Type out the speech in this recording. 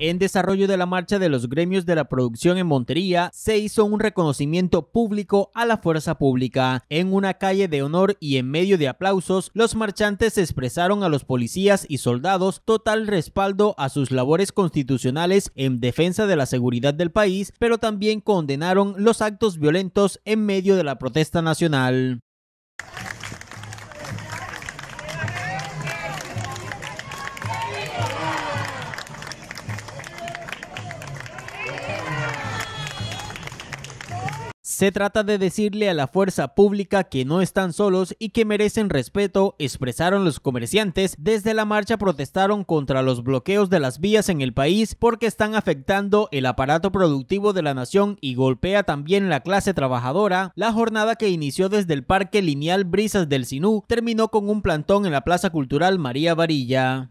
En desarrollo de la marcha de los gremios de la producción en Montería, se hizo un reconocimiento público a la fuerza pública. En una calle de honor y en medio de aplausos, los marchantes expresaron a los policías y soldados total respaldo a sus labores constitucionales en defensa de la seguridad del país, pero también condenaron los actos violentos en medio de la protesta nacional. Se trata de decirle a la fuerza pública que no están solos y que merecen respeto, expresaron los comerciantes. Desde la marcha protestaron contra los bloqueos de las vías en el país porque están afectando el aparato productivo de la nación y golpea también la clase trabajadora. La jornada que inició desde el Parque Lineal Brisas del Sinú terminó con un plantón en la Plaza Cultural María Varilla.